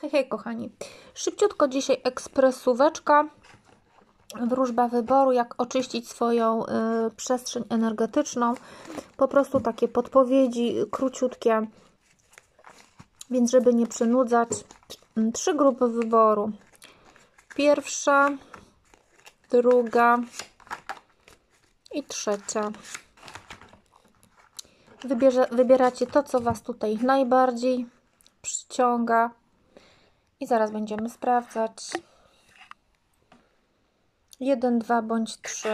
Hej, hej, kochani. Szybciutko dzisiaj ekspresóweczka. Wróżba wyboru, jak oczyścić swoją y, przestrzeń energetyczną. Po prostu takie podpowiedzi króciutkie, więc żeby nie przynudzać. Mm, trzy grupy wyboru. Pierwsza, druga i trzecia. Wybierze, wybieracie to, co Was tutaj najbardziej przyciąga, i zaraz będziemy sprawdzać. 1, 2 bądź 3.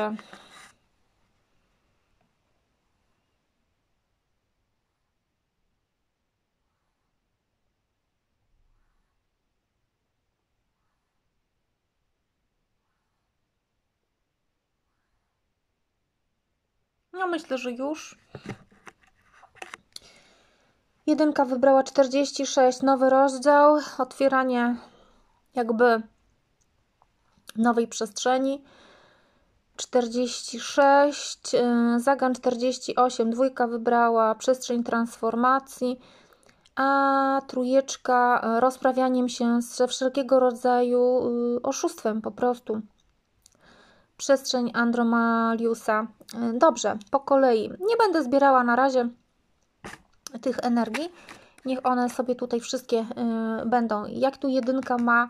No myślę, że już. Jedynka wybrała 46, nowy rozdział, otwieranie jakby nowej przestrzeni. 46, y, zagan 48, dwójka wybrała przestrzeń transformacji, a trójeczka y, rozprawianiem się ze wszelkiego rodzaju y, oszustwem po prostu. Przestrzeń Andromaliusa. Dobrze, po kolei. Nie będę zbierała na razie tych energii. Niech one sobie tutaj wszystkie y, będą. Jak tu jedynka ma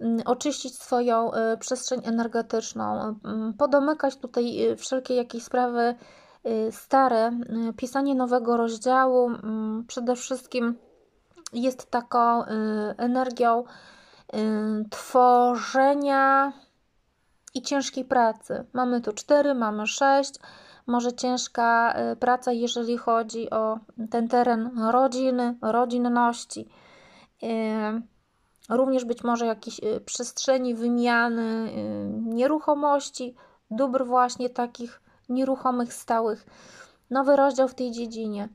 mm, oczyścić swoją y, przestrzeń energetyczną, mm, podomykać tutaj y, wszelkie jakieś sprawy stare, pisanie nowego rozdziału mm, przede wszystkim jest taką energią tworzenia i ciężkiej pracy. Mamy tu cztery, mamy sześć może ciężka y, praca, jeżeli chodzi o ten teren rodziny, rodzinności. Y, również być może jakiejś y, przestrzeni wymiany nieruchomości, dóbr właśnie takich nieruchomych, stałych. Nowy rozdział w tej dziedzinie.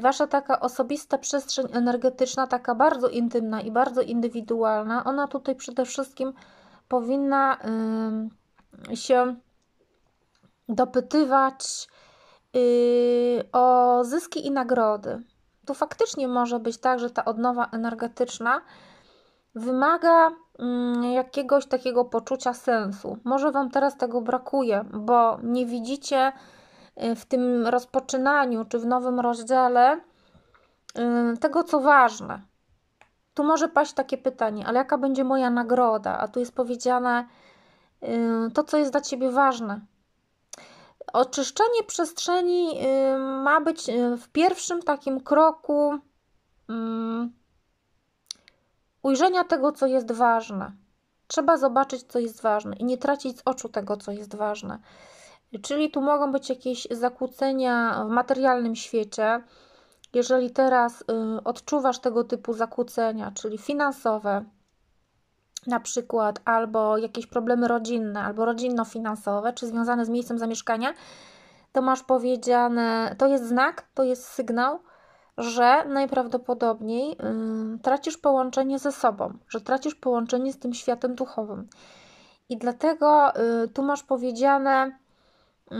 Wasza taka osobista przestrzeń energetyczna, taka bardzo intymna i bardzo indywidualna, ona tutaj przede wszystkim powinna się dopytywać y, o zyski i nagrody. Tu faktycznie może być tak, że ta odnowa energetyczna wymaga mm, jakiegoś takiego poczucia sensu. Może Wam teraz tego brakuje, bo nie widzicie y, w tym rozpoczynaniu czy w nowym rozdziale y, tego, co ważne. Tu może paść takie pytanie, ale jaka będzie moja nagroda? A tu jest powiedziane to, co jest dla Ciebie ważne, Oczyszczenie przestrzeni y, ma być y, w pierwszym takim kroku mm, ujrzenia tego, co jest ważne. Trzeba zobaczyć, co jest ważne i nie tracić z oczu tego, co jest ważne. Czyli tu mogą być jakieś zakłócenia w materialnym świecie. Jeżeli teraz y, odczuwasz tego typu zakłócenia, czyli finansowe, na przykład albo jakieś problemy rodzinne, albo rodzinno-finansowe, czy związane z miejscem zamieszkania, to masz powiedziane, to jest znak, to jest sygnał, że najprawdopodobniej yy, tracisz połączenie ze sobą, że tracisz połączenie z tym światem duchowym. I dlatego yy, tu masz powiedziane, yy,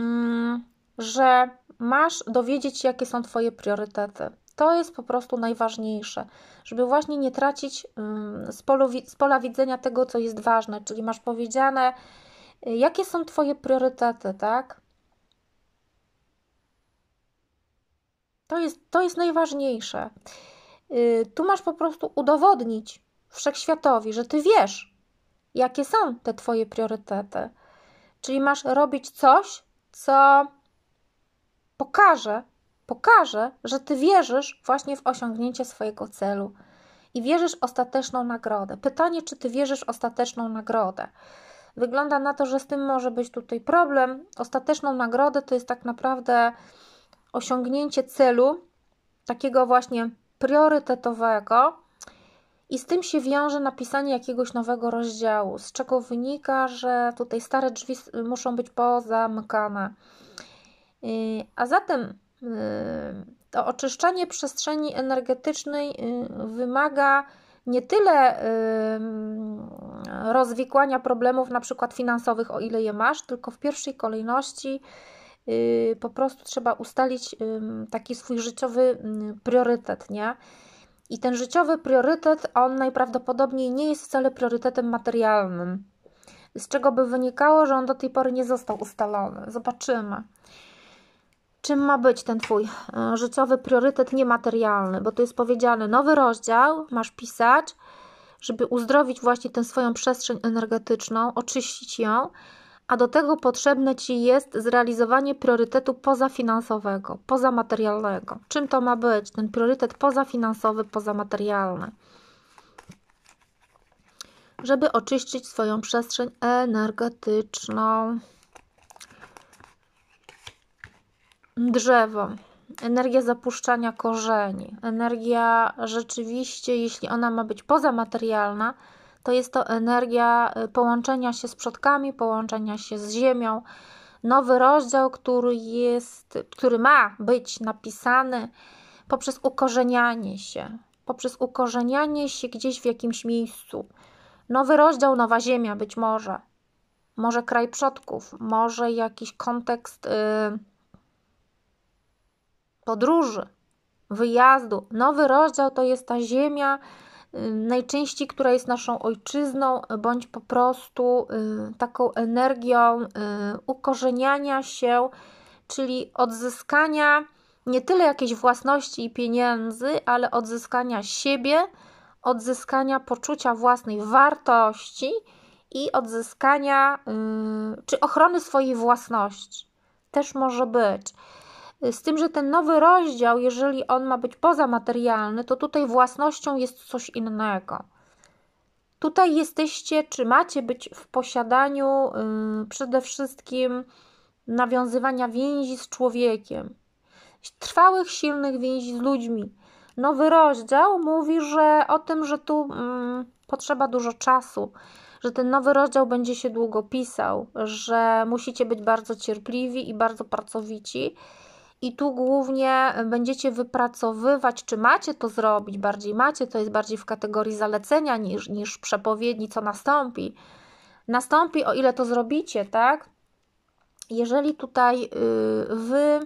że masz dowiedzieć się, jakie są Twoje priorytety to jest po prostu najważniejsze, żeby właśnie nie tracić mm, z, polu, z pola widzenia tego, co jest ważne, czyli masz powiedziane, y, jakie są Twoje priorytety, tak? To jest, to jest najważniejsze. Y, tu masz po prostu udowodnić wszechświatowi, że Ty wiesz, jakie są te Twoje priorytety. Czyli masz robić coś, co pokaże, pokaże, że ty wierzysz właśnie w osiągnięcie swojego celu i wierzysz ostateczną nagrodę. Pytanie, czy ty wierzysz ostateczną nagrodę? Wygląda na to, że z tym może być tutaj problem. Ostateczną nagrodę to jest tak naprawdę osiągnięcie celu, takiego właśnie priorytetowego, i z tym się wiąże napisanie jakiegoś nowego rozdziału, z czego wynika, że tutaj stare drzwi muszą być pozamykane. Y, a zatem to oczyszczanie przestrzeni energetycznej y, wymaga nie tyle rozwikłania problemów, na przykład finansowych, o ile je masz, tylko w pierwszej kolejności y, po prostu trzeba ustalić taki swój życiowy priorytet, nie? I ten życiowy priorytet, on najprawdopodobniej nie jest wcale priorytetem materialnym, z czego by wynikało, że on do tej pory nie został ustalony. Zobaczymy czym ma być ten Twój e, życiowy priorytet niematerialny, bo tu jest powiedziane nowy rozdział, masz pisać, żeby uzdrowić właśnie tę swoją przestrzeń energetyczną, oczyścić ją, a do tego potrzebne Ci jest zrealizowanie priorytetu pozafinansowego, pozamaterialnego. Czym to ma być? Ten priorytet pozafinansowy, pozamaterialny. Żeby oczyścić swoją przestrzeń energetyczną. drzewo, energia zapuszczania korzeni, energia rzeczywiście, jeśli ona ma być pozamaterialna, to jest to energia y, połączenia się z przodkami, połączenia się z ziemią. Nowy rozdział, który jest, który ma być napisany poprzez ukorzenianie się, poprzez ukorzenianie się gdzieś w jakimś miejscu. Nowy rozdział, nowa ziemia być może, może kraj przodków, może jakiś kontekst. Yy, podróży, wyjazdu. Nowy rozdział to jest ta ziemia, y, najczęściej, która jest naszą ojczyzną, bądź po prostu y, taką energią y, ukorzeniania się, czyli odzyskania nie tyle jakiejś własności i pieniędzy, ale odzyskania siebie, odzyskania poczucia własnej wartości i odzyskania czy ochrony swojej własności. Też może być. Z tym, że ten nowy rozdział, jeżeli on ma być pozamaterialny, to tutaj własnością jest coś innego. Tutaj jesteście, czy macie być w posiadaniu yy, przede wszystkim nawiązywania więzi z człowiekiem, trwałych, silnych więzi z ludźmi. Nowy rozdział mówi, że o tym, że tu mm, potrzeba dużo czasu, że ten nowy rozdział będzie się długo pisał, że musicie być bardzo cierpliwi i bardzo pracowici, i tu głównie e, będziecie wypracowywać, czy macie to zrobić, bardziej macie, to jest bardziej w kategorii zalecenia niż, niż przepowiedni, co nastąpi. Nastąpi, o ile to zrobicie, tak? Jeżeli tutaj y, wy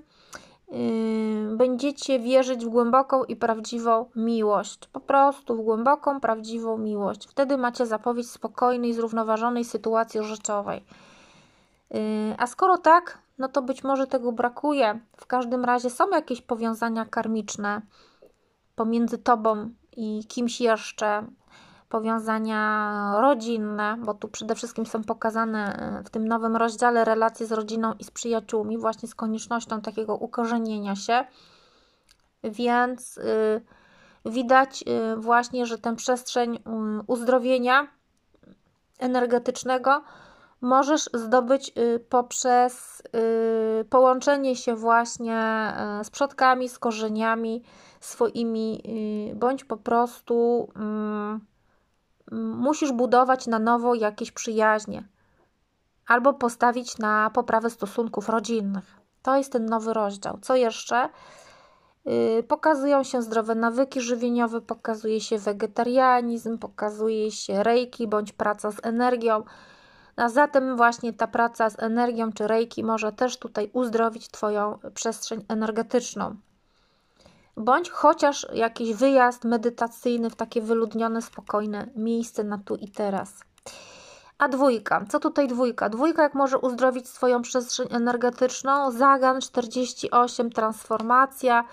y, będziecie wierzyć w głęboką i prawdziwą miłość. Po prostu w głęboką, prawdziwą miłość. Wtedy macie zapowiedź spokojnej, zrównoważonej sytuacji rzeczowej. Y, a skoro tak, no to być może tego brakuje. W każdym razie są jakieś powiązania karmiczne pomiędzy tobą i kimś jeszcze, powiązania rodzinne, bo tu przede wszystkim są pokazane e, w tym nowym rozdziale relacje z rodziną i z przyjaciółmi, właśnie z koniecznością takiego ukorzenienia się. Więc y, widać y, właśnie, że tę przestrzeń mm, uzdrowienia energetycznego możesz zdobyć y, poprzez y, połączenie się właśnie y, z przodkami, z korzeniami swoimi, bądź po prostu mm, mm, musisz budować na nowo jakieś przyjaźnie albo postawić na poprawę stosunków rodzinnych. To jest ten nowy rozdział. Co jeszcze? Pokazują się zdrowe nawyki żywieniowe, pokazuje się wegetarianizm, pokazuje się reiki bądź praca z energią a zatem właśnie ta praca z energią czy reiki może też tutaj uzdrowić Twoją przestrzeń energetyczną. Bądź chociaż jakiś wyjazd medytacyjny w takie wyludnione, spokojne miejsce na tu i teraz. A dwójka, co tutaj dwójka? Dwójka, jak może uzdrowić swoją przestrzeń energetyczną? Zagan 48, transformacja.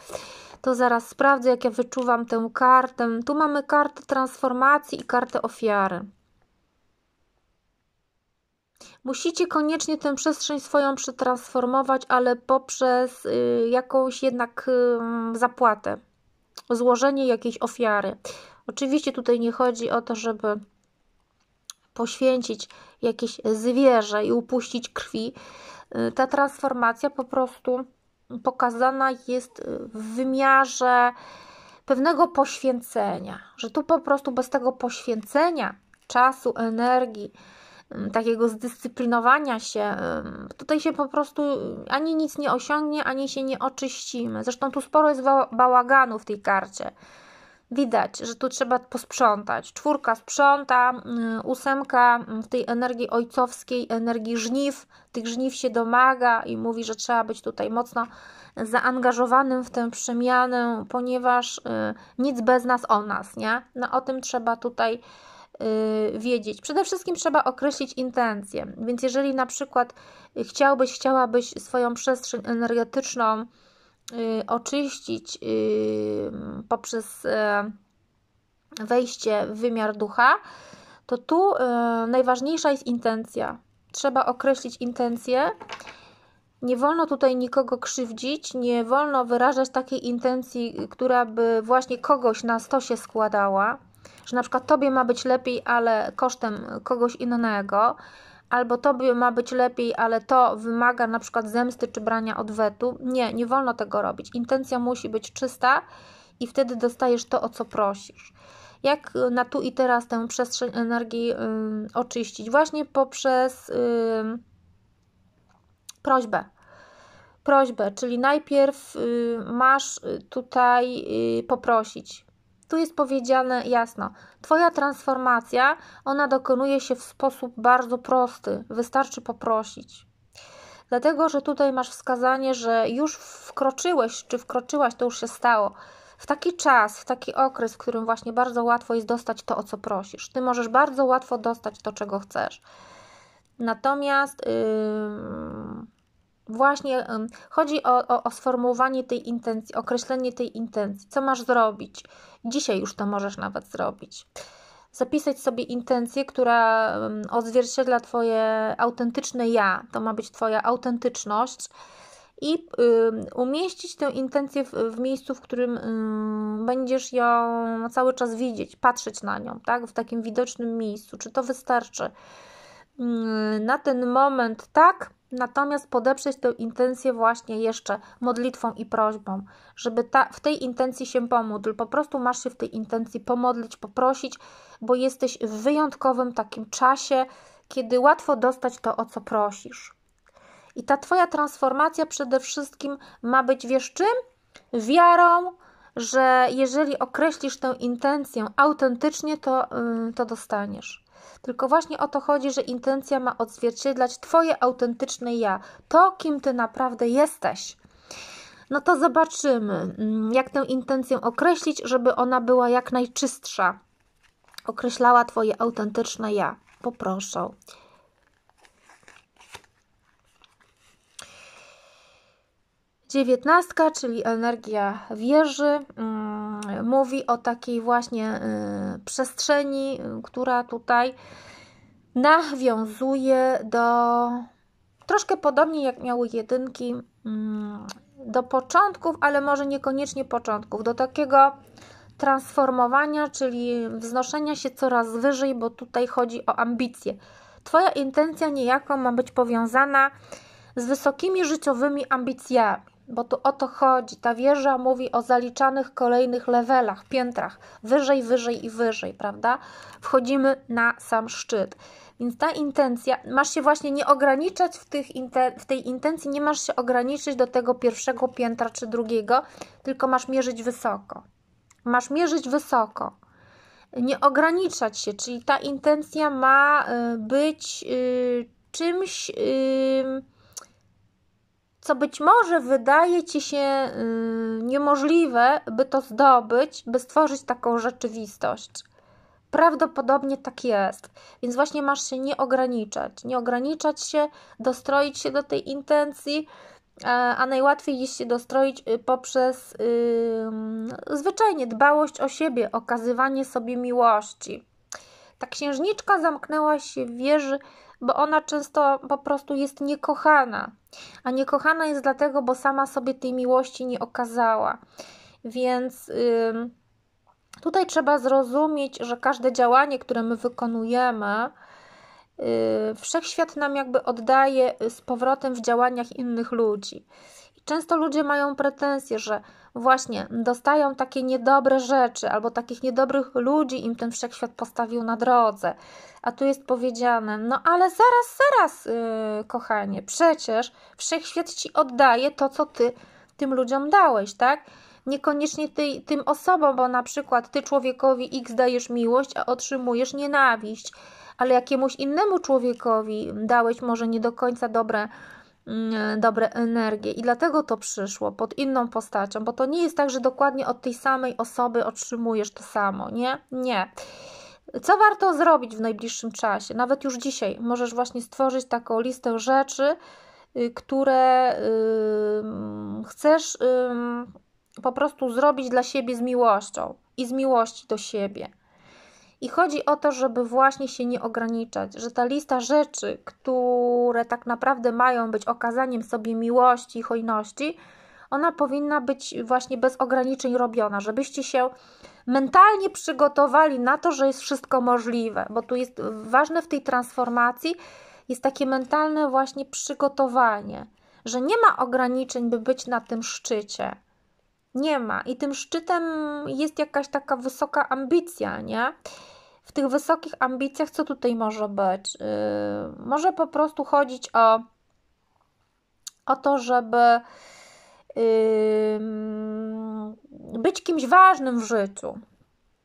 To zaraz sprawdzę, jak ja wyczuwam tę kartę. Tu mamy kartę transformacji i kartę ofiary. Musicie koniecznie tę przestrzeń swoją przetransformować, ale poprzez y, jakąś jednak zapłatę, złożenie jakiejś ofiary. Oczywiście tutaj nie chodzi o to, żeby poświęcić jakieś zwierzę i upuścić krwi. Y, ta transformacja po prostu pokazana jest y, w wymiarze pewnego poświęcenia, że tu po prostu bez tego poświęcenia czasu, energii, takiego zdyscyplinowania się. Tutaj się po prostu y, ani nic nie osiągnie, ani się nie oczyścimy. Zresztą tu sporo jest bałaganu w tej karcie. Widać, że tu trzeba posprzątać. Czwórka sprząta, y, ósemka mm, w tej energii ojcowskiej, energii żniw, tych żniw się domaga i mówi, że trzeba być tutaj mocno zaangażowanym w tę przemianę, ponieważ y, nic bez nas o nas, nie? No o tym trzeba tutaj Y, wiedzieć. Przede wszystkim trzeba określić intencję. Więc jeżeli na przykład chciałbyś, chciałabyś swoją przestrzeń energetyczną y, oczyścić y, poprzez wejście w wymiar ducha, to tu najważniejsza jest intencja. Trzeba określić intencję. Nie wolno tutaj nikogo krzywdzić, nie wolno wyrażać takiej intencji, która by właśnie kogoś na stosie składała że na przykład tobie ma być lepiej, ale kosztem kogoś innego, albo tobie ma być lepiej, ale to wymaga na przykład zemsty czy brania odwetu. Nie, nie wolno tego robić. Intencja musi być czysta i wtedy dostajesz to, o co prosisz. Jak y, na tu i teraz tę przestrzeń energii y, oczyścić? Właśnie poprzez y, prośbę. Prośbę, czyli najpierw y, masz y, tutaj y, poprosić, tu jest powiedziane jasno: Twoja transformacja, ona dokonuje się w sposób bardzo prosty, wystarczy poprosić. Dlatego, że tutaj masz wskazanie, że już wkroczyłeś, czy wkroczyłaś, to już się stało w taki czas, w taki okres, w którym właśnie bardzo łatwo jest dostać to, o co prosisz. Ty możesz bardzo łatwo dostać to, czego chcesz. Natomiast yy, właśnie yy, chodzi o, o, o sformułowanie tej intencji, określenie tej intencji, co masz zrobić, Dzisiaj już to możesz nawet zrobić. Zapisać sobie intencję, która mm, odzwierciedla Twoje autentyczne ja, to ma być Twoja autentyczność, i umieścić tę intencję w, w miejscu, w którym będziesz ją cały czas widzieć, patrzeć na nią, tak? w takim widocznym miejscu. Czy to wystarczy? Na ten moment tak, Natomiast podeprzeć tę intencję właśnie jeszcze modlitwą i prośbą, żeby ta, w tej intencji się pomódl. Po prostu masz się w tej intencji pomodlić, poprosić, bo jesteś w wyjątkowym takim czasie, kiedy łatwo dostać to, o co prosisz. I ta Twoja transformacja przede wszystkim ma być, wiesz czym? Wiarą, że jeżeli określisz tę intencję autentycznie, to, y, to dostaniesz. Tylko właśnie o to chodzi, że intencja ma odzwierciedlać Twoje autentyczne ja, to kim Ty naprawdę jesteś. No to zobaczymy, mm, jak tę intencję określić, żeby ona była jak najczystsza. Określała Twoje autentyczne ja. Poproszę. Dziewiętnastka, czyli energia wieży, mm, mówi o takiej właśnie y, przestrzeni, która tutaj nawiązuje do troszkę podobnie jak miały jedynki, mm, do początków, ale może niekoniecznie początków, do takiego transformowania, czyli wznoszenia się coraz wyżej, bo tutaj chodzi o ambicje. Twoja intencja niejako ma być powiązana z wysokimi życiowymi ambicjami bo tu o to chodzi. Ta wieża mówi o zaliczanych kolejnych levelach, piętrach, wyżej, wyżej i wyżej, prawda? Wchodzimy na sam szczyt. Więc ta intencja, masz się właśnie nie ograniczać w, tych, w tej intencji, nie masz się ograniczyć do tego pierwszego piętra czy drugiego, tylko masz mierzyć wysoko. Masz mierzyć wysoko nie ograniczać się, czyli ta intencja ma y, być y, czymś co być może wydaje ci się y, niemożliwe, by to zdobyć, by stworzyć taką rzeczywistość. Prawdopodobnie tak jest, więc właśnie masz się nie ograniczać, nie ograniczać się, dostroić się do tej intencji, e, a najłatwiej jest się dostroić y, poprzez yy, zwyczajnie dbałość o siebie, okazywanie sobie miłości. Ta księżniczka zamknęła się w wieży bo ona często po prostu jest niekochana. A niekochana jest dlatego, bo sama sobie tej miłości nie okazała. Więc. Yy, Tutaj trzeba zrozumieć, że każde działanie, które my wykonujemy, y, wszechświat nam jakby oddaje z powrotem w działaniach innych ludzi. Często ludzie mają pretensje, że właśnie dostają takie niedobre rzeczy albo takich niedobrych ludzi im ten wszechświat postawił na drodze. A tu jest powiedziane: No ale zaraz, zaraz, yy, kochanie, przecież wszechświat ci oddaje to, co ty tym ludziom dałeś, tak? Niekoniecznie ty, tym osobom, bo na przykład ty człowiekowi X dajesz miłość, a otrzymujesz nienawiść, ale jakiemuś innemu człowiekowi dałeś może nie do końca dobre Mm, dobre energie i dlatego to przyszło pod inną postacią, bo to nie jest tak, że dokładnie od tej samej osoby otrzymujesz to samo, nie? Nie. Co warto zrobić w najbliższym czasie? Nawet już dzisiaj możesz właśnie stworzyć taką listę rzeczy, y, które yy, chcesz yy, po prostu zrobić dla siebie z miłością i z miłości do siebie. I chodzi o to, żeby właśnie się nie ograniczać, że ta lista rzeczy, które tak naprawdę mają być okazaniem sobie miłości i hojności, ona powinna być właśnie bez ograniczeń robiona, żebyście się mentalnie przygotowali na to, że jest wszystko możliwe, bo tu jest ważne w tej transformacji jest takie mentalne właśnie przygotowanie, że nie ma ograniczeń, by być na tym szczycie nie ma. I tym szczytem jest jakaś taka wysoka ambicja, nie? W tych wysokich ambicjach co tutaj może być? Yy, może po prostu chodzić o, o to, żeby yy, być kimś ważnym w życiu,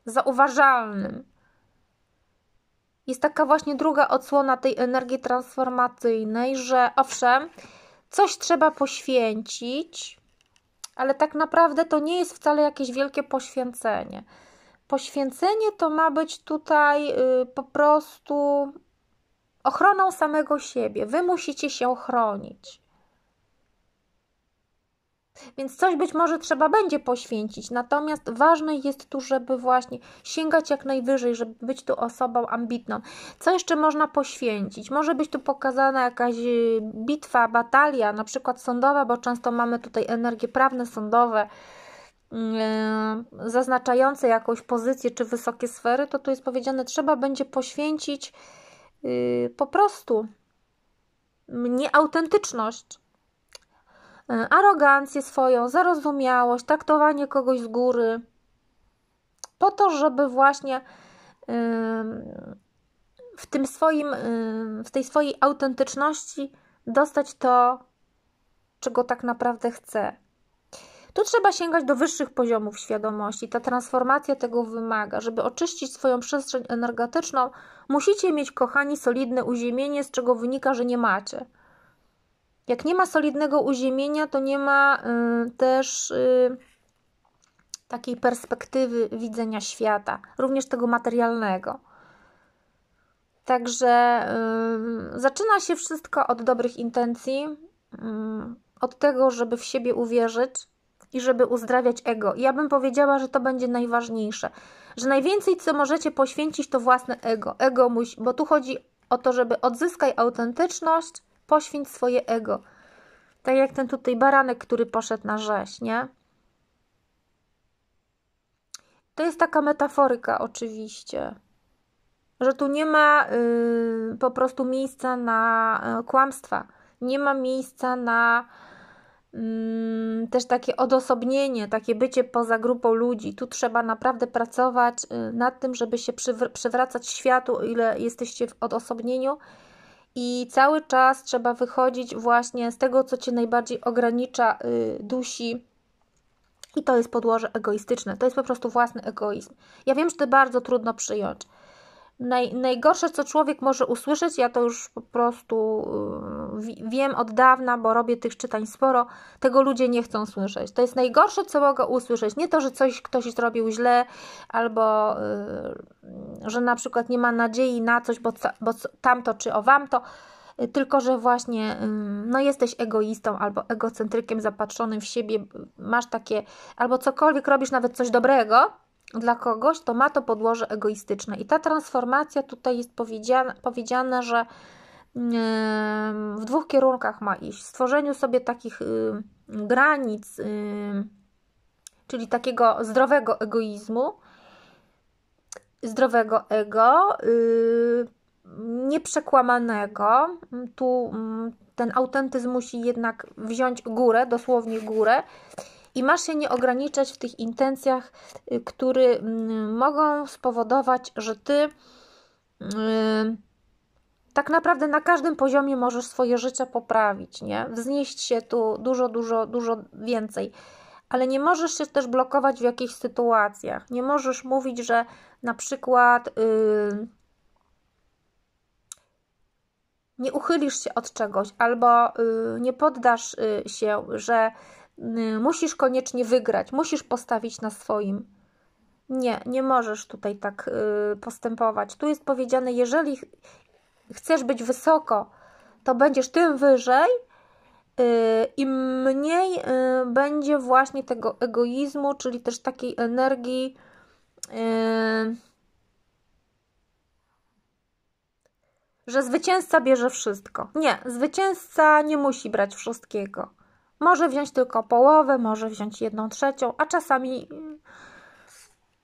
zauważalnym. Jest taka właśnie druga odsłona tej energii transformacyjnej, że owszem, coś trzeba poświęcić, ale tak naprawdę to nie jest wcale jakieś wielkie poświęcenie. Poświęcenie to ma być tutaj y, po prostu ochroną samego siebie. Wy musicie się chronić. Więc coś być może trzeba będzie poświęcić. Natomiast ważne jest tu, żeby właśnie sięgać jak najwyżej, żeby być tu osobą ambitną. Co jeszcze można poświęcić? Może być tu pokazana jakaś y, bitwa, batalia, na przykład sądowa, bo często mamy tutaj energie prawne, sądowe y, zaznaczające jakąś pozycję czy wysokie sfery, to tu jest powiedziane, trzeba będzie poświęcić y, po prostu nieautentyczność. E, arogancję swoją, zarozumiałość, traktowanie kogoś z góry, po to, żeby właśnie w tym swoim, w tej swojej autentyczności dostać to, czego tak naprawdę chce. Tu trzeba sięgać do wyższych poziomów świadomości. Ta transformacja tego wymaga. Żeby oczyścić swoją przestrzeń energetyczną, musicie mieć, kochani, solidne uziemienie, z czego wynika, że nie macie. Jak nie ma solidnego uziemienia, to nie ma y, też y, takiej perspektywy widzenia świata, również tego materialnego. Także y, zaczyna się wszystko od dobrych intencji, y, od tego, żeby w siebie uwierzyć i żeby uzdrawiać ego. I ja bym powiedziała, że to będzie najważniejsze, że najwięcej, co możecie poświęcić, to własne ego. Ego musi, bo tu chodzi o to, żeby odzyskać autentyczność Poświęć swoje ego. Tak jak ten tutaj baranek, który poszedł na rzeź, nie? To jest taka metaforyka, oczywiście, że tu nie ma y, po prostu miejsca na y, kłamstwa, nie ma miejsca na y, też takie odosobnienie, takie bycie poza grupą ludzi. Tu trzeba naprawdę pracować y, nad tym, żeby się przywr- przywracać światu, ile jesteście w odosobnieniu i cały czas trzeba wychodzić właśnie z tego, co cię najbardziej ogranicza, y, dusi, i to jest podłoże egoistyczne, to jest po prostu własny egoizm. Ja wiem, że to bardzo trudno przyjąć. Naj, najgorsze, co człowiek może usłyszeć, ja to już po prostu y, wiem od dawna, bo robię tych czytań sporo, tego ludzie nie chcą słyszeć. To jest najgorsze, co mogę usłyszeć. Nie to, że coś ktoś zrobił źle, albo y, że na przykład nie ma nadziei na coś, bo, bo tamto czy o wamto, y, tylko że właśnie no jesteś egoistą albo egocentrykiem zapatrzonym w siebie, masz takie, albo cokolwiek robisz, nawet coś dobrego dla kogoś, to ma to podłoże egoistyczne. I ta transformacja tutaj jest powiedziana powiedziane że w dwóch kierunkach ma iść. Stworzeniu sobie takich granic, czyli takiego zdrowego egoizmu, zdrowego ego, nieprzekłamanego. Tu ten autentyzm musi jednak wziąć górę, dosłownie górę i masz się nie ograniczać w tych intencjach, y, które mm, mogą spowodować, że ty y, tak naprawdę na każdym poziomie możesz swoje życie poprawić, nie? Wznieść się tu dużo, dużo, dużo więcej. Ale nie możesz się też blokować w jakichś sytuacjach. Nie możesz mówić, że na przykład yy, nie uchylisz się od czegoś albo yy, nie poddasz y, się, że Y, musisz koniecznie wygrać, musisz postawić na swoim. Nie, nie możesz tutaj tak y, postępować. Tu jest powiedziane, jeżeli chcesz być wysoko, to będziesz tym wyżej y, i mniej będzie właśnie tego egoizmu, czyli też takiej energii że zwycięzca bierze wszystko. Nie, zwycięzca nie musi brać wszystkiego. Może wziąć tylko połowę, może wziąć jedną trzecią, a czasami mm,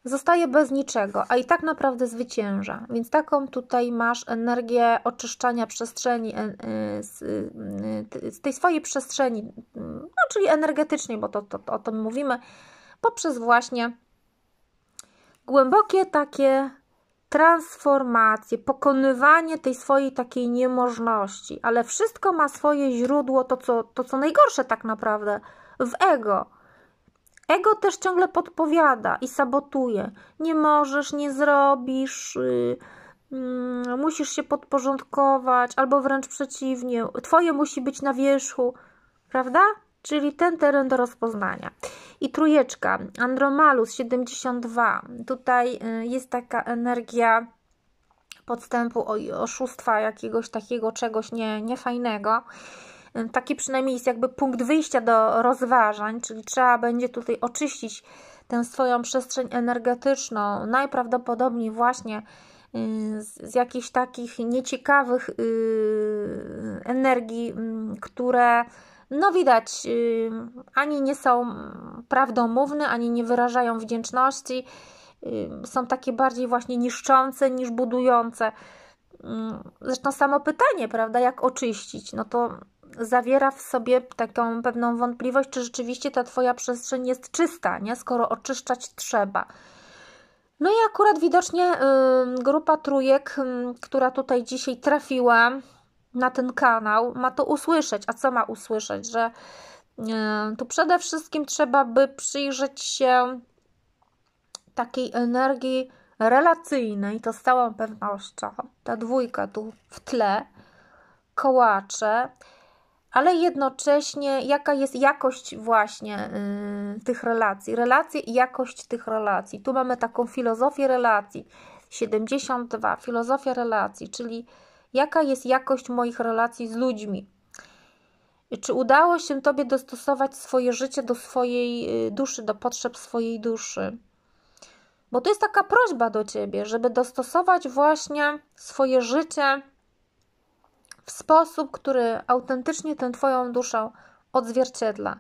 zostaje bez niczego, a i tak naprawdę zwycięża. Więc taką tutaj masz energię oczyszczania przestrzeni, y, y, y, z, tej swojej przestrzeni, mm, no, czyli energetycznie, bo to, to, to o tym mówimy, poprzez właśnie głębokie takie transformację, pokonywanie tej swojej takiej niemożności, ale wszystko ma swoje źródło, to co, to co najgorsze tak naprawdę, w ego. Ego też ciągle podpowiada i sabotuje. Nie możesz, nie zrobisz, yy, yy, musisz się podporządkować, albo wręcz przeciwnie, twoje musi być na wierzchu, prawda? Czyli ten teren do rozpoznania. I trójeczka, Andromalus 72. Tutaj y, jest taka energia podstępu, oszustwa, jakiegoś takiego czegoś nie, niefajnego. Y, taki przynajmniej jest jakby punkt wyjścia do rozważań, czyli trzeba będzie tutaj oczyścić tę swoją przestrzeń energetyczną, najprawdopodobniej właśnie y, z, z jakichś takich nieciekawych energii, mm, które no widać, y, ani nie są prawdomówne, ani nie wyrażają wdzięczności, y, są takie bardziej właśnie niszczące niż budujące. Y, zresztą samo pytanie, prawda, jak oczyścić, no to zawiera w sobie taką pewną wątpliwość, czy rzeczywiście ta Twoja przestrzeń jest czysta, nie? skoro oczyszczać trzeba. No i akurat widocznie grupa trójek, która tutaj dzisiaj trafiła, na ten kanał, ma to usłyszeć. A co ma usłyszeć? Że e, tu przede wszystkim trzeba by przyjrzeć się takiej energii relacyjnej, to z całą pewnością. Ta dwójka tu w tle, kołacze, ale jednocześnie jaka jest jakość właśnie yy, tych relacji, relacje i jakość tych relacji. Tu mamy taką filozofię relacji, 72, filozofia relacji, czyli Jaka jest jakość moich relacji z ludźmi? Czy udało się Tobie dostosować swoje życie do swojej y, duszy, do potrzeb swojej duszy? Bo to jest taka prośba do Ciebie, żeby dostosować właśnie swoje życie w sposób, który autentycznie tę Twoją duszę odzwierciedla.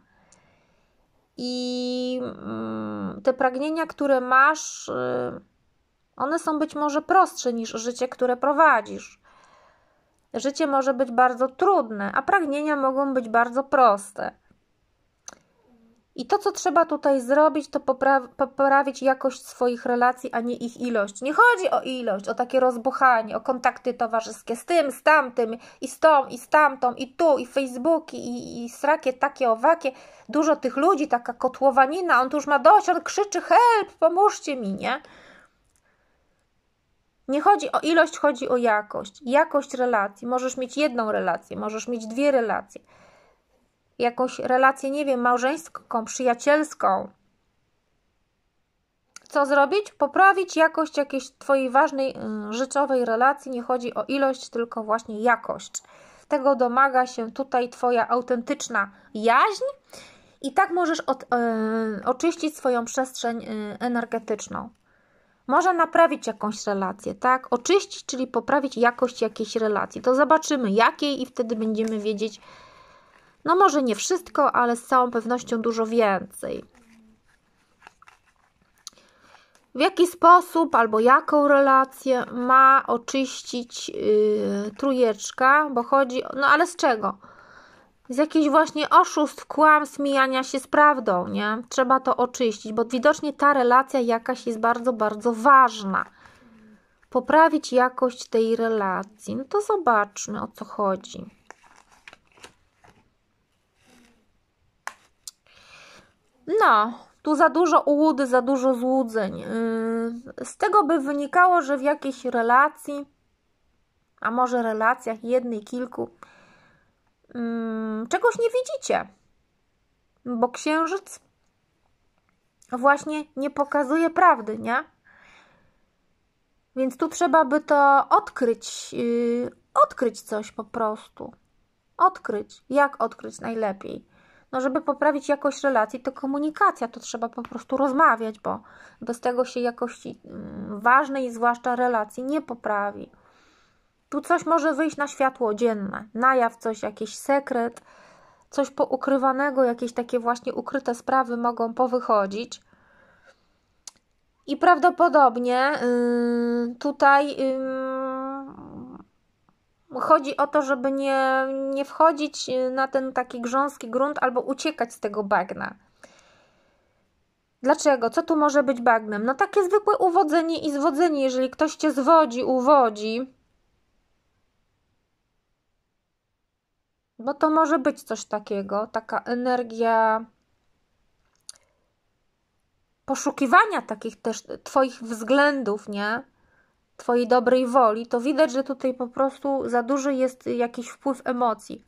I mm, te pragnienia, które masz, y, one są być może prostsze niż życie, które prowadzisz. Życie może być bardzo trudne, a pragnienia mogą być bardzo proste. I to, co trzeba tutaj zrobić, to popra poprawić jakość swoich relacji, a nie ich ilość. Nie chodzi o ilość, o takie rozbuchanie, o kontakty towarzyskie z tym, z tamtym, i z tą, i z tamtą, i tu, i Facebooki, i, i srakie takie, owakie. Dużo tych ludzi, taka kotłowanina, on tu już ma dość, on krzyczy, help, pomóżcie mi, nie? Nie chodzi o ilość, chodzi o jakość. Jakość relacji. Możesz mieć jedną relację, możesz mieć dwie relacje. Jakąś relację, nie wiem, małżeńską, przyjacielską. Co zrobić? Poprawić jakość jakiejś Twojej ważnej, y, życiowej relacji. Nie chodzi o ilość, tylko właśnie jakość. Tego domaga się tutaj Twoja autentyczna jaźń. I tak możesz od, y, oczyścić swoją przestrzeń y, energetyczną może naprawić jakąś relację, tak? Oczyścić, czyli poprawić jakość jakiejś relacji. To zobaczymy jakiej i wtedy będziemy wiedzieć, no może nie wszystko, ale z całą pewnością dużo więcej. W jaki sposób albo jaką relację ma oczyścić yy, trujeczka, bo chodzi, no ale z czego? z jakichś właśnie oszustw, kłamstw, mijania się z prawdą, nie? Trzeba to oczyścić, bo widocznie ta relacja jakaś jest bardzo, bardzo ważna. Poprawić jakość tej relacji. No to zobaczmy, o co chodzi. No, tu za dużo ułudy, za dużo złudzeń. Yy, z tego by wynikało, że w jakiejś relacji, a może relacjach jednej, kilku, Mm, czegoś nie widzicie, bo księżyc właśnie nie pokazuje prawdy, nie? Więc tu trzeba by to odkryć, yy, odkryć coś po prostu. Odkryć. Jak odkryć najlepiej? No, żeby poprawić jakość relacji, to komunikacja, to trzeba po prostu rozmawiać, bo bez tego się jakości mm, ważnej, zwłaszcza relacji, nie poprawi. Tu coś może wyjść na światło dzienne, na jaw coś, jakiś sekret, coś poukrywanego, jakieś takie właśnie ukryte sprawy mogą powychodzić. I prawdopodobnie yy, tutaj yy, chodzi o to, żeby nie, nie wchodzić yy, na ten taki grząski grunt albo uciekać z tego bagna. Dlaczego? Co tu może być bagnem? No takie zwykłe uwodzenie i zwodzenie. Jeżeli ktoś cię zwodzi, uwodzi, Bo to może być coś takiego, taka energia poszukiwania takich też Twoich względów, nie? Twojej dobrej woli, to widać, że tutaj po prostu za duży jest jakiś wpływ emocji.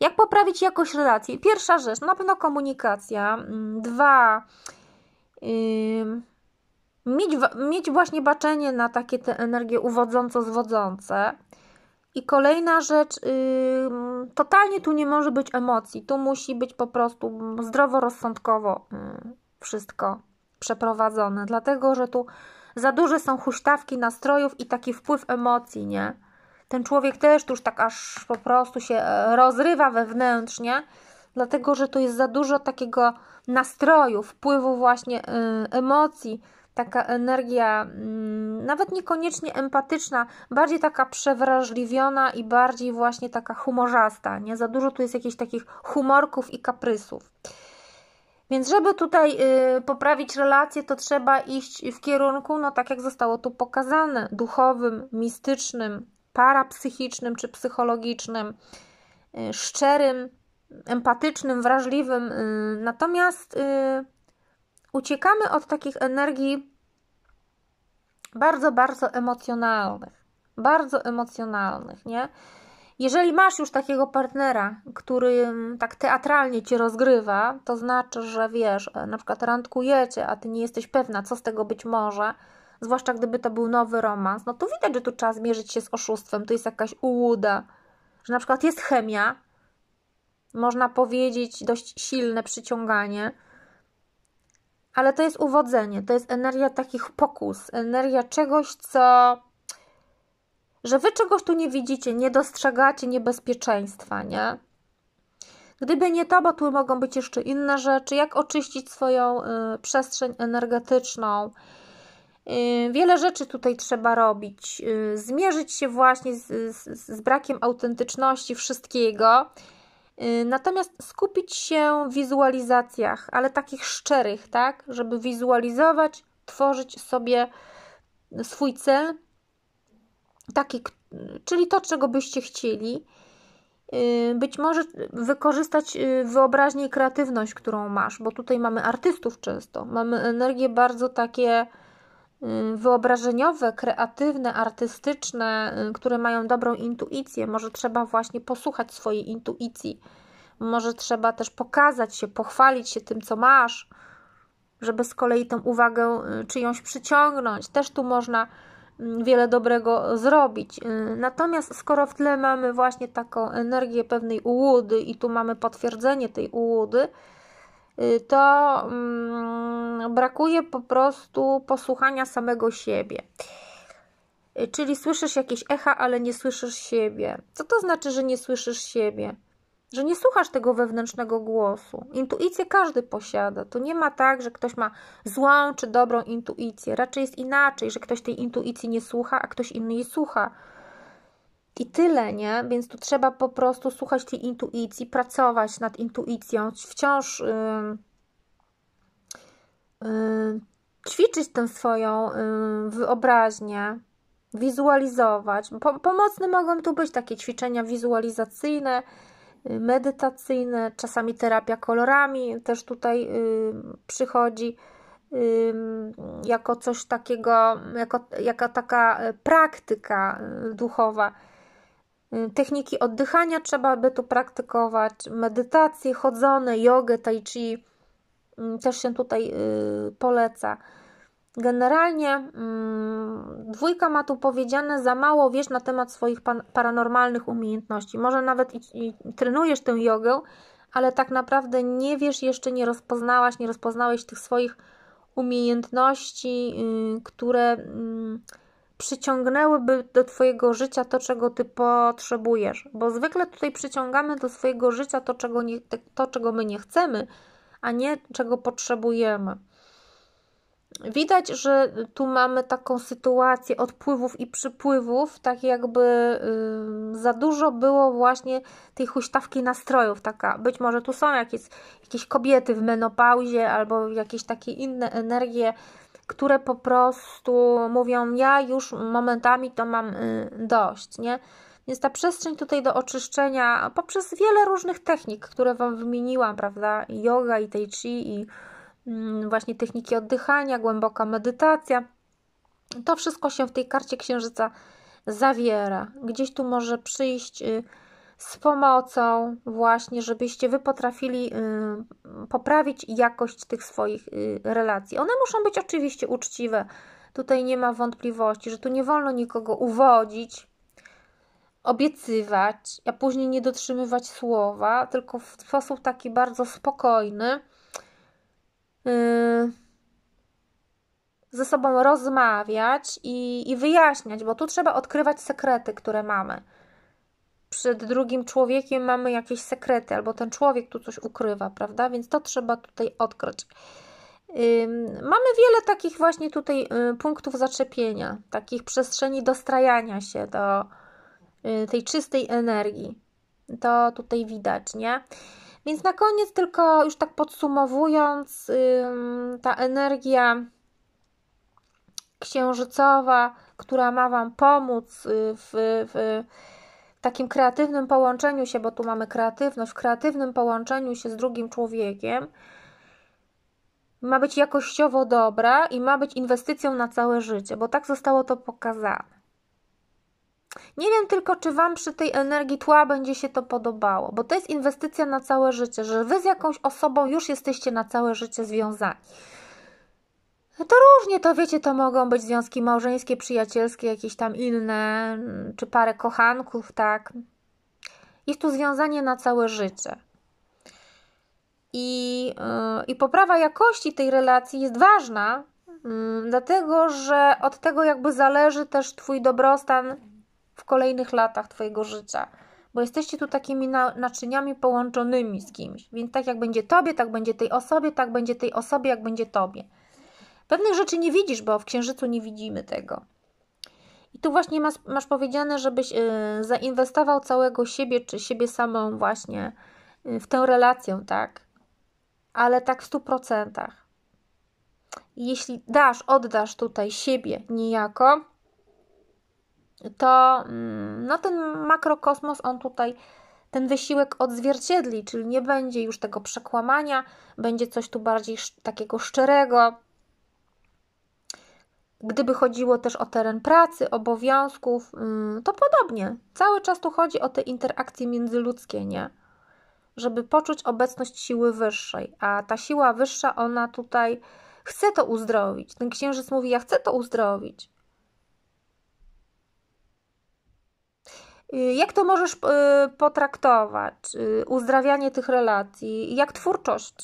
Jak poprawić jakość relacji? Pierwsza rzecz, no na pewno komunikacja. Mm, dwa, yy, mieć, mieć właśnie baczenie na takie te energie uwodząco-zwodzące. I kolejna rzecz, y, totalnie tu nie może być emocji, tu musi być po prostu zdroworozsądkowo y, wszystko przeprowadzone, dlatego że tu za duże są huśtawki nastrojów i taki wpływ emocji, nie? Ten człowiek też już tak aż po prostu się e, rozrywa wewnętrznie, dlatego że tu jest za dużo takiego nastroju, wpływu właśnie y, emocji, taka energia, mm, nawet niekoniecznie empatyczna, bardziej taka przewrażliwiona i bardziej właśnie taka humorzasta. Nie za dużo tu jest jakichś takich humorków i kaprysów. Więc żeby tutaj y, poprawić relacje, to trzeba iść w kierunku, no tak jak zostało tu pokazane, duchowym, mistycznym, parapsychicznym czy psychologicznym, y, szczerym, empatycznym, wrażliwym. Y, natomiast uciekamy od takich energii bardzo, bardzo emocjonalnych. Bardzo emocjonalnych, nie? Jeżeli masz już takiego partnera, który mm, tak teatralnie cię rozgrywa, to znaczy, że wiesz, e, na przykład randkujecie, a ty nie jesteś pewna, co z tego być może, zwłaszcza gdyby to był nowy romans, no to widać, że tu trzeba zmierzyć się z oszustwem, to jest jakaś ułuda, że na przykład jest chemia, można powiedzieć dość silne przyciąganie, ale to jest uwodzenie, to jest energia takich pokus, energia czegoś, co. że wy czegoś tu nie widzicie, nie dostrzegacie niebezpieczeństwa, nie? Gdyby nie to, bo tu mogą być jeszcze inne rzeczy, jak oczyścić swoją y, przestrzeń energetyczną. Y, wiele rzeczy tutaj trzeba robić. Y, zmierzyć się właśnie z, z, z brakiem autentyczności wszystkiego Y, natomiast skupić się w wizualizacjach, ale takich szczerych, tak, żeby wizualizować, tworzyć sobie swój cel, taki, czyli to, czego byście chcieli. Y, być może wykorzystać y, wyobraźnię i kreatywność, którą masz, bo tutaj mamy artystów często, mamy energię bardzo takie Mm, wyobrażeniowe, kreatywne, artystyczne, y, które mają dobrą intuicję. Może trzeba właśnie posłuchać swojej intuicji. Może trzeba też pokazać się, pochwalić się tym, co masz, żeby z kolei tę uwagę y, czyjąś przyciągnąć. Też tu można mm, wiele dobrego y, zrobić. Natomiast skoro w tle mamy właśnie taką energię pewnej ułudy i tu mamy potwierdzenie tej ułudy, Y, to mm, brakuje po prostu posłuchania samego siebie. Y, czyli słyszysz jakieś echa, ale nie słyszysz siebie. Co to znaczy, że nie słyszysz siebie? Że nie słuchasz tego wewnętrznego głosu. Intuicję każdy posiada. To nie ma tak, że ktoś ma złą czy dobrą intuicję. Raczej jest inaczej, że ktoś tej intuicji nie słucha, a ktoś inny jej słucha. I tyle, nie? Więc tu trzeba po prostu słuchać tej intuicji, pracować nad intuicją, wciąż yy, yy, ćwiczyć tę swoją yy, wyobraźnię, wizualizować. Po, pomocne mogą tu być takie ćwiczenia wizualizacyjne, y, medytacyjne, czasami terapia kolorami też tutaj y, przychodzi jako coś takiego, jako, jako taka e, praktyka y, duchowa. Mm, techniki oddychania trzeba by tu praktykować, medytacje chodzone, jogę, tai chi mm, też się tutaj y, poleca. Generalnie mm, dwójka ma tu powiedziane za mało wiesz na temat swoich paranormalnych umiejętności. Może nawet i, i trenujesz tę jogę, ale tak naprawdę nie wiesz jeszcze, nie rozpoznałaś, nie rozpoznałeś tych swoich umiejętności, y, które przyciągnęłyby do Twojego życia to, czego Ty potrzebujesz. Bo zwykle tutaj przyciągamy do swojego życia to, czego, nie, to, czego my nie chcemy, a nie czego potrzebujemy. Widać, że tu mamy taką sytuację odpływów i przypływów, tak jakby yy, za dużo było właśnie tej huśtawki nastrojów. Taka, być może tu są jakieś, jakieś kobiety w menopauzie albo jakieś takie inne energie które po prostu mówią: Ja już momentami to mam y, dość, nie? Więc ta przestrzeń tutaj do oczyszczenia poprzez wiele różnych technik, które Wam wymieniłam, prawda? yoga i tai chi, i mm, właśnie techniki oddychania, głęboka medytacja. To wszystko się w tej karcie księżyca zawiera. Gdzieś tu może przyjść y, z pomocą, właśnie, żebyście wy potrafili y, poprawić jakość tych swoich y, relacji. One muszą być oczywiście uczciwe. Tutaj nie ma wątpliwości, że tu nie wolno nikogo uwodzić, obiecywać, a później nie dotrzymywać słowa, tylko w sposób taki bardzo spokojny. Y, ze sobą rozmawiać i, i wyjaśniać, bo tu trzeba odkrywać sekrety, które mamy przed drugim człowiekiem mamy jakieś sekrety, albo ten człowiek tu coś ukrywa, prawda? Więc to trzeba tutaj odkryć. Mamy wiele takich właśnie tutaj y, punktów zaczepienia, takich przestrzeni dostrajania się do y, tej czystej energii. To tutaj widać, nie? Więc na koniec, tylko już tak podsumowując, ta energia księżycowa, która ma Wam pomóc y, w, w takim kreatywnym połączeniu się, bo tu mamy kreatywność, w kreatywnym połączeniu się z drugim człowiekiem, ma być jakościowo dobra i ma być inwestycją na całe życie, bo tak zostało to pokazane. Nie wiem tylko, czy Wam przy tej energii tła będzie się to podobało, bo to jest inwestycja na całe życie, że Wy z jakąś osobą już jesteście na całe życie związani. No to różnie, to wiecie, to mogą być związki małżeńskie, przyjacielskie, jakieś tam inne, mm, czy parę kochanków, tak. Jest tu związanie na całe życie. I, y, I poprawa jakości tej relacji jest ważna, mm, dlatego że od tego jakby zależy też Twój dobrostan w kolejnych latach Twojego życia, bo jesteście tu takimi na, naczyniami połączonymi z kimś, więc tak jak będzie Tobie, tak będzie tej osobie, tak będzie tej osobie, jak będzie Tobie. Pewnych rzeczy nie widzisz, bo w księżycu nie widzimy tego. I tu właśnie masz, masz powiedziane, żebyś yy, zainwestował całego siebie czy siebie samą właśnie y, w tę relację, tak? Ale tak w stu procentach. Jeśli dasz, oddasz tutaj siebie niejako, to yy, no ten makrokosmos, on tutaj ten wysiłek odzwierciedli, czyli nie będzie już tego przekłamania, będzie coś tu bardziej takiego szczerego, Gdyby chodziło też o teren pracy, obowiązków, mm, to podobnie. Cały czas tu chodzi o te interakcje międzyludzkie, nie? Żeby poczuć obecność siły wyższej, a ta siła wyższa, ona tutaj chce to uzdrowić. Ten księżyc mówi: Ja chcę to uzdrowić. Y, jak to możesz y, potraktować? Y, uzdrawianie tych relacji, jak twórczość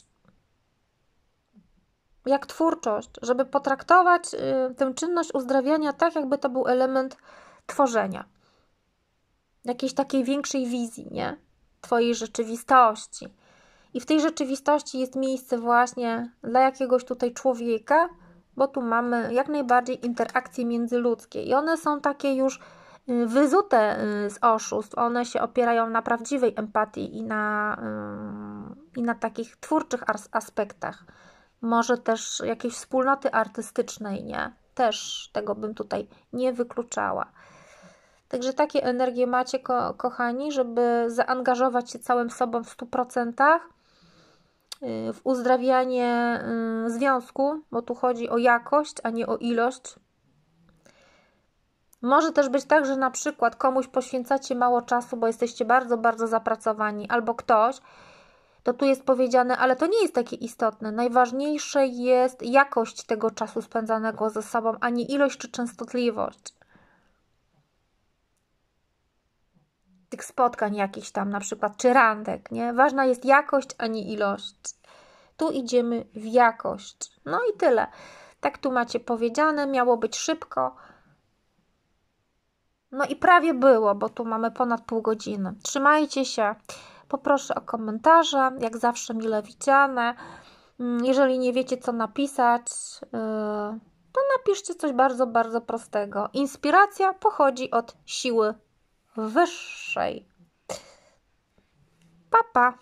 jak twórczość, żeby potraktować y, tę czynność uzdrawiania tak, jakby to był element tworzenia, jakiejś takiej większej wizji, nie? Twojej rzeczywistości. I w tej rzeczywistości jest miejsce właśnie dla jakiegoś tutaj człowieka, bo tu mamy jak najbardziej interakcje międzyludzkie i one są takie już y, wyzute y, z oszustw, one się opierają na prawdziwej empatii i na, i na takich twórczych aspektach może też jakiejś wspólnoty artystycznej, nie? Też tego bym tutaj nie wykluczała. Także takie energie macie, ko kochani, żeby zaangażować się całym sobą w 100% yy, w uzdrawianie yy, związku, bo tu chodzi o jakość, a nie o ilość. Może też być tak, że na przykład komuś poświęcacie mało czasu, bo jesteście bardzo, bardzo zapracowani, albo ktoś to tu jest powiedziane, ale to nie jest takie istotne. Najważniejsze jest jakość tego czasu spędzanego ze sobą, a nie ilość czy częstotliwość. Tych spotkań jakichś tam na przykład, czy randek, nie? Ważna jest jakość, a nie ilość. Tu idziemy w jakość. No i tyle. Tak tu macie powiedziane, miało być szybko. No i prawie było, bo tu mamy ponad pół godziny. Trzymajcie się. Poproszę o komentarze, jak zawsze mile widziane. Mm, jeżeli nie wiecie, co napisać, y, to napiszcie coś bardzo, bardzo prostego. Inspiracja pochodzi od siły wyższej. Papa. Pa.